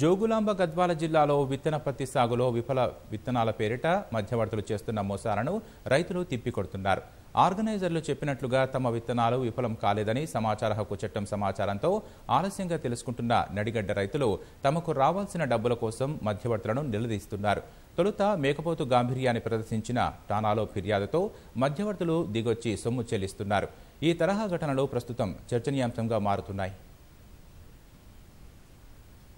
జోగులాంబ గద్వాల జిల్లాలో విత్తన పత్తి సాగులో విఫల విత్తనాల పేరిట మధ్యవర్తులు చేస్తున్న మోసాలను రైతులు తిప్పికొడుతున్నారు ఆర్గనైజర్లు చెప్పినట్లుగా తమ విత్తనాలు విఫలం కాలేదని సమాచార హక్కు చట్టం సమాచారంతో ఆలస్యంగా తెలుసుకుంటున్న నడిగడ్డ రైతులు తమకు రావాల్సిన డబ్బుల కోసం మధ్యవర్తులను నిలదీస్తున్నారు తొలుత మేకపోతు గాంభీర్యాన్ని ప్రదర్శించిన టానాలో ఫిర్యాదుతో మధ్యవర్తులు దిగొచ్చి సొమ్ము చెల్లిస్తున్నారు ఈ తరహా ఘటనలు ప్రస్తుతం చర్చనీయాంశంగా మారుతున్నాయి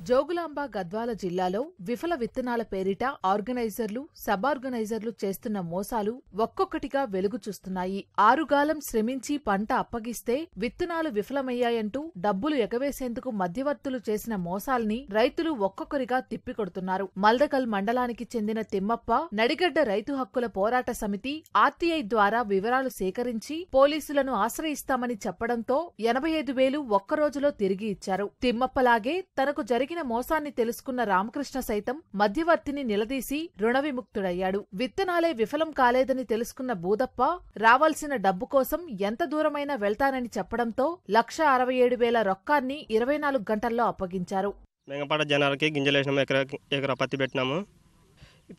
జోగులాంబ గద్వాల జిల్లాలో విఫల విత్తనాల పేరిట ఆర్గనైజర్లు సబార్గనైజర్లు చేస్తున్న మోసాలు ఒక్కొక్కటిగా వెలుగు చూస్తున్నాయి ఆరుగాలం శ్రమించి పంట అప్పగిస్తే విత్తనాలు విఫలమయ్యాయంటూ డబ్బులు ఎగవేసేందుకు మధ్యవర్తులు చేసిన మోసాల్ని రైతులు ఒక్కొక్కరిగా తిప్పికొడుతున్నారు మల్దకల్ మండలానికి చెందిన తిమ్మప్ప నడిగడ్డ రైతు హక్కుల పోరాట సమితి ఆర్టీఐ ద్వారా వివరాలు సేకరించి పోలీసులను ఆశ్రయిస్తామని చెప్పడంతో ఎనభై ఐదు వేలు ఒక్కరోజులో తిరిగి ఇచ్చారు తిమ్మప్పలాగే తనకు జరిగిన జరిగిన మోసాన్ని తెలుసుకున్న రామకృష్ణ సైతం మధ్యవర్తిని నిలదీసి రుణ విముక్తుడయ్యాడు విత్తనాలే విఫలం కాలేదని తెలుసుకున్న బూదప్ప రావాల్సిన డబ్బు కోసం ఎంత దూరమైనా వెళ్తానని చెప్పడంతో లక్ష అరవై ఏడు వేల రొక్కాన్ని ఇరవై నాలుగు గంటల్లో అప్పగించారు మేంగపాడ జనాలకి గింజలేసినాము ఎకరా ఎకరా పత్తి పెట్టినాము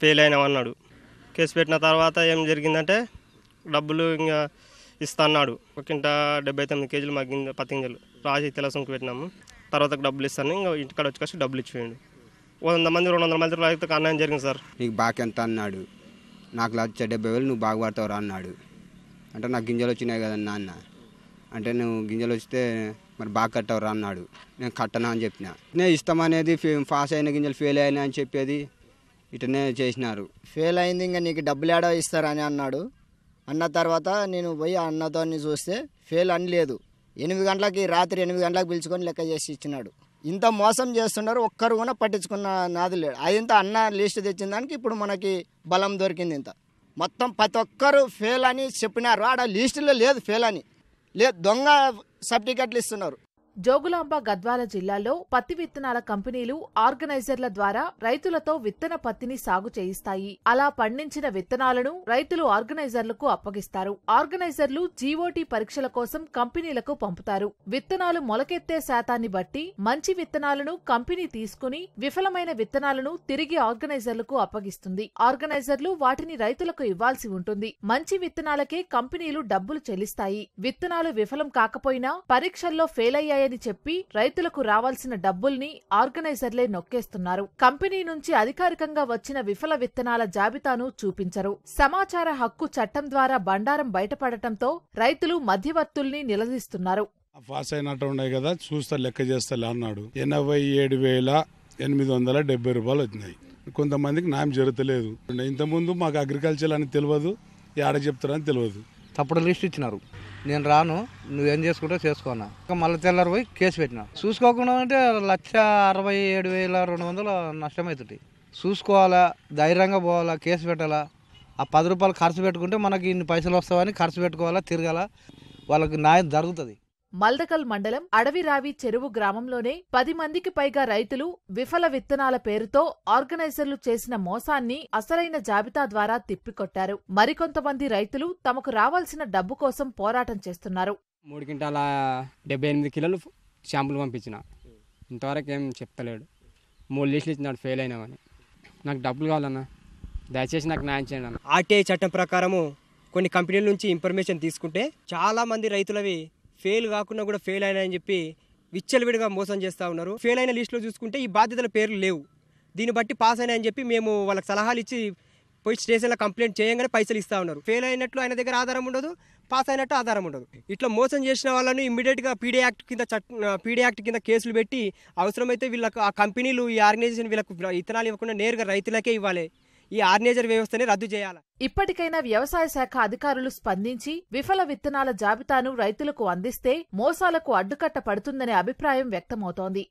ఫెయిల్ అయినామన్నాడు కేసు పెట్టిన తర్వాత ఏం జరిగిందంటే డబ్బులు ఇంకా ఇస్తా అన్నాడు ఒక కింట డెబ్బై తొమ్మిది కేజీలు మా గింజ పత్తి గింజలు రాసి తెలసంకి పెట్టినాము తర్వాత డబ్బులు ఇస్తాను ఇంకా ఇంటికాడ వచ్చి డబ్బులు ఇచ్చేయండి వంద మంది రెండు వందల మంది రైతు అన్యాయం జరిగింది సార్ నీకు బాకెంత ఎంత అన్నాడు నాకు లక్ష డెబ్బై వేలు నువ్వు బాగా రా అన్నాడు అంటే నాకు గింజలు వచ్చినాయి కదా నాన్న అంటే నువ్వు గింజలు వస్తే మరి బాగా కట్టవురా అన్నాడు నేను కట్టనా అని చెప్పిన నేను ఇస్తామనేది పాస్ అయిన గింజలు ఫెయిల్ అయినా అని చెప్పేది ఇటనే చేసినారు ఫెయిల్ అయింది ఇంకా నీకు డబ్బులు ఏడా ఇస్తారని అన్నాడు అన్న తర్వాత నేను పోయి అన్నతో చూస్తే ఫెయిల్ అని లేదు ఎనిమిది గంటలకి రాత్రి ఎనిమిది గంటలకు పిలుచుకొని లెక్క చేసి ఇచ్చినాడు ఇంత మోసం చేస్తున్నారు ఒక్కరు కూడా పట్టించుకున్న నాది లేడు అదింత అన్న లిస్ట్ తెచ్చిన దానికి ఇప్పుడు మనకి బలం దొరికింది ఇంత మొత్తం ప్రతి ఒక్కరు ఫెయిల్ అని చెప్పినారు ఆడ లిస్టులో లేదు ఫెయిల్ అని లేదు దొంగ సర్టిఫికెట్లు ఇస్తున్నారు జోగులాంబ గద్వాల జిల్లాలో పత్తి విత్తనాల కంపెనీలు ఆర్గనైజర్ల ద్వారా రైతులతో విత్తన పత్తిని సాగు చేయిస్తాయి అలా పండించిన విత్తనాలను రైతులు ఆర్గనైజర్లకు అప్పగిస్తారు ఆర్గనైజర్లు జీవోటీ పరీక్షల కోసం కంపెనీలకు పంపుతారు విత్తనాలు మొలకెత్తే శాతాన్ని బట్టి మంచి విత్తనాలను కంపెనీ తీసుకుని విఫలమైన విత్తనాలను తిరిగి ఆర్గనైజర్లకు అప్పగిస్తుంది ఆర్గనైజర్లు వాటిని రైతులకు ఇవ్వాల్సి ఉంటుంది మంచి విత్తనాలకే కంపెనీలు డబ్బులు చెల్లిస్తాయి విత్తనాలు విఫలం కాకపోయినా పరీక్షల్లో ఫెయిల్ అయ్యాయి వచ్చాయని చెప్పి రైతులకు రావాల్సిన డబ్బుల్ని ఆర్గనైజర్లే నొక్కేస్తున్నారు కంపెనీ నుంచి అధికారికంగా వచ్చిన విఫల విత్తనాల జాబితాను చూపించరు సమాచార హక్కు చట్టం ద్వారా బండారం బయటపడటంతో రైతులు మధ్యవర్తుల్ని నిలదీస్తున్నారు పాస్ అయినట్టు ఉన్నాయి కదా చూస్తా లెక్క చేస్తాలే అన్నాడు ఎనభై ఏడు వేల ఎనిమిది వందల డెబ్బై రూపాయలు వచ్చినాయి కొంతమందికి నాయం జరుగుతలేదు ఇంతకుముందు మాకు అగ్రికల్చర్ అని తెలియదు ఏడ చెప్తారని తెలియదు తప్పుడు లిస్ట్ ఇచ్చినారు నేను రాను నువ్వేం చేసుకుంటే ఇంకా మళ్ళీ తెల్లారి పోయి కేసు పెట్టినా చూసుకోకుండా అంటే లక్ష అరవై ఏడు వేల రెండు వందలు నష్టమవుతుంది చూసుకోవాలా ధైర్యంగా పోవాలా కేసు పెట్టాలా ఆ పది రూపాయలు ఖర్చు పెట్టుకుంటే మనకి ఇన్ని పైసలు వస్తావని ఖర్చు పెట్టుకోవాలా తిరగాల వాళ్ళకి న్యాయం జరుగుతుంది మల్దకల్ మండలం అడవిరావి చెరువు గ్రామంలోనే పది మందికి పైగా రైతులు విఫల విత్తనాల పేరుతో ఆర్గనైజర్లు చేసిన మోసాన్ని అసలైన జాబితా ద్వారా తిప్పికొట్టారు మరికొంతమంది రైతులు తమకు రావాల్సిన డబ్బు కోసం పోరాటం చేస్తున్నారు మూడు క్వింటాల డెబ్బై ఎనిమిది కిలోలు షాంపులు పంపించిన ఇంతవరకు ఏం చెప్తలేడు మూడు లీస్ట్లు ఇచ్చినాడు ఫెయిల్ అయినామని నాకు డబ్బులు కావాలన్నా దయచేసి నాకు న్యాయం చేయండి ఆర్టీఐ చట్టం ప్రకారము కొన్ని కంపెనీల నుంచి ఇన్ఫర్మేషన్ తీసుకుంటే చాలా మంది రైతులవి ఫెయిల్ కాకుండా కూడా ఫెయిల్ అయినాయని చెప్పి విచ్చలవిడిగా మోసం చేస్తూ ఉన్నారు ఫెయిల్ అయిన లిస్టులో చూసుకుంటే ఈ బాధ్యతల పేర్లు లేవు దీన్ని బట్టి పాస్ అయినాయని చెప్పి మేము వాళ్ళకి సలహాలు ఇచ్చి పోయి స్టేషన్లో కంప్లైంట్ చేయగానే పైసలు ఇస్తూ ఉన్నారు ఫెయిల్ అయినట్లు ఆయన దగ్గర ఆధారం ఉండదు పాస్ అయినట్టు ఆధారం ఉండదు ఇట్లా మోసం చేసిన వాళ్ళని ఇమ్మీడియట్గా పీడీ యాక్ట్ కింద చట్ పీడీ యాక్ట్ కింద కేసులు పెట్టి అవసరమైతే వీళ్ళకు ఆ కంపెనీలు ఈ ఆర్గనైజేషన్ వీళ్ళకు ఇతనాలు ఇవ్వకుండా నేరుగా రైతులకే ఇవ్వాలి ఈ ఆర్నేజర్ వ్యవస్థని రద్దు చేయాలి ఇప్పటికైనా వ్యవసాయ శాఖ అధికారులు స్పందించి విఫల విత్తనాల జాబితాను రైతులకు అందిస్తే మోసాలకు అడ్డుకట్ట పడుతుందనే అభిప్రాయం వ్యక్తమవుతోంది